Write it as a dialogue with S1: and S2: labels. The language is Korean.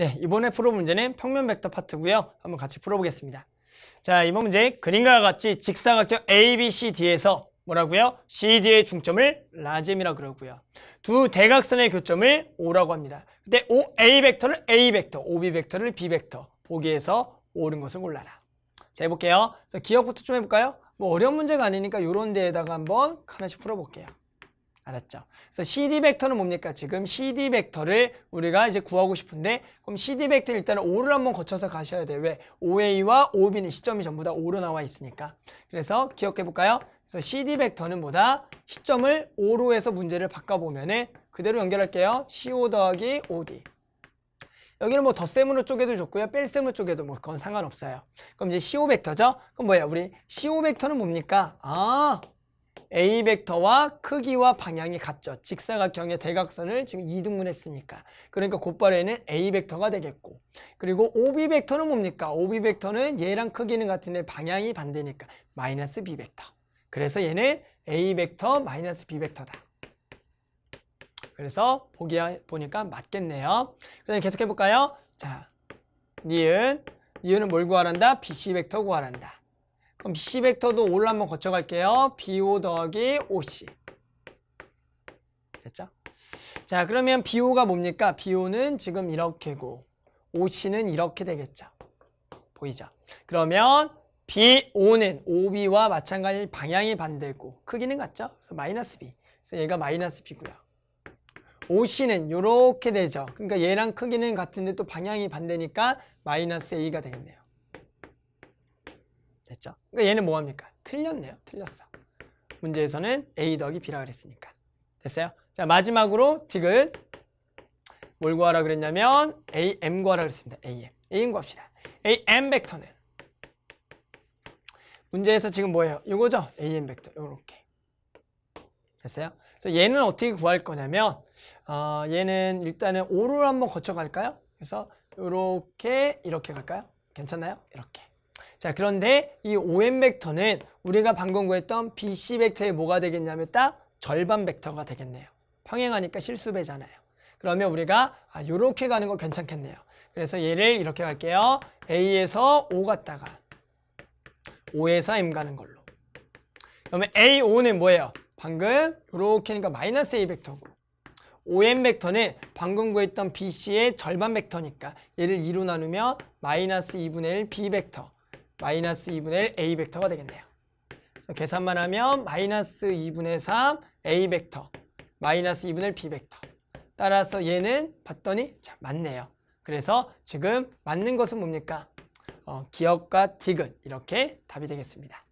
S1: 네, 이번에 풀어 문제는 평면 벡터 파트고요. 한번 같이 풀어보겠습니다. 자, 이번 문제 그림과 같이 직사각형 ABCD에서 뭐라고요? CD의 중점을 라잼이라 그러고요. 두 대각선의 교점을 O라고 합니다. 근데 O, A 벡터를 A 벡터, OB 벡터를 B 벡터 보기에서 옳은 것을 골라라. 자, 해볼게요. 기억부터 좀 해볼까요? 뭐 어려운 문제가 아니니까 이런 데에다가 한번 하나씩 풀어볼게요. 알았죠? 그래서 CD 벡터는 뭡니까? 지금 CD 벡터를 우리가 이제 구하고 싶은데 그럼 CD 벡터 일단은 5를 한번 거쳐서 가셔야 돼. 왜? OA와 OB는 시점이 전부 다 5로 나와 있으니까. 그래서 기억해 볼까요? 그래서 CD 벡터는 뭐다? 시점을 5로 해서 문제를 바꿔보면은 그대로 연결할게요. CO 더하기 OD. 여기는 뭐 덧셈으로 쪼개도 좋고요. 뺄셈으로 쪼개도 뭐 그건 상관없어요. 그럼 이제 CO 벡터죠? 그럼 뭐야? 우리 CO 벡터는 뭡니까? 아, A 벡터와 크기와 방향이 같죠. 직사각형의 대각선을 지금 이등분했으니까. 그러니까 곧바로얘는 A 벡터가 되겠고. 그리고 OB 벡터는 뭡니까? OB 벡터는 얘랑 크기는 같은데 방향이 반대니까 마이너스 B 벡터. 그래서 얘는 A 벡터 마이너스 B 벡터다. 그래서 보기 보니까 맞겠네요. 그다 계속 해볼까요? 자, 니은. 니은은 뭘 구하란다? BC 벡터 구하란다. 그럼 C 벡터도 5를 한번 거쳐갈게요. BO 더하기 OC. 됐죠? 자, 그러면 BO가 뭡니까? BO는 지금 이렇게고 OC는 이렇게 되겠죠. 보이죠? 그러면 BO는 OB와 마찬가지 방향이 반대고 크기는 같죠? 그래서 마이너스 B. 그래서 얘가 마이너스 B고요. OC는 이렇게 되죠. 그러니까 얘랑 크기는 같은데 또 방향이 반대니까 마이너스 A가 되겠네요. 됐죠? 그러니까 얘는 뭐합니까? 틀렸네요. 틀렸어. 문제에서는 A 더하기 B라 고 그랬으니까. 됐어요? 자 마지막으로 디귿 뭘 구하라 그랬냐면 AM 구하라 그랬습니다. AM. AM 구합시다. AM 벡터는 문제에서 지금 뭐예요? 이거죠? AM 벡터. 이렇게 됐어요? 그래서 얘는 어떻게 구할 거냐면 어, 얘는 일단은 오를 한번 거쳐갈까요? 그래서 이렇게 이렇게 갈까요? 괜찮나요? 이렇게 자 그런데 이 OM 벡터는 우리가 방금 구했던 BC 벡터의 뭐가 되겠냐면 딱 절반 벡터가 되겠네요. 평행하니까 실수배잖아요. 그러면 우리가 아, 이렇게 가는 거 괜찮겠네요. 그래서 얘를 이렇게 갈게요. A에서 O 갔다가 O에서 M 가는 걸로. 그러면 AO는 뭐예요? 방금 이렇게 하니까 마이너스 A 벡터고 OM 벡터는 방금 구했던 BC의 절반 벡터니까 얘를 2로 나누면 마이너스 2분의 1 B 벡터 마이너스 2분의 1 A 벡터가 되겠네요. 그래서 계산만 하면 마이너스 2분의 3 A 벡터 마이너스 2분의 1 B 벡터 따라서 얘는 봤더니 참 맞네요. 그래서 지금 맞는 것은 뭡니까? 어, 기억과 디귿 이렇게 답이 되겠습니다.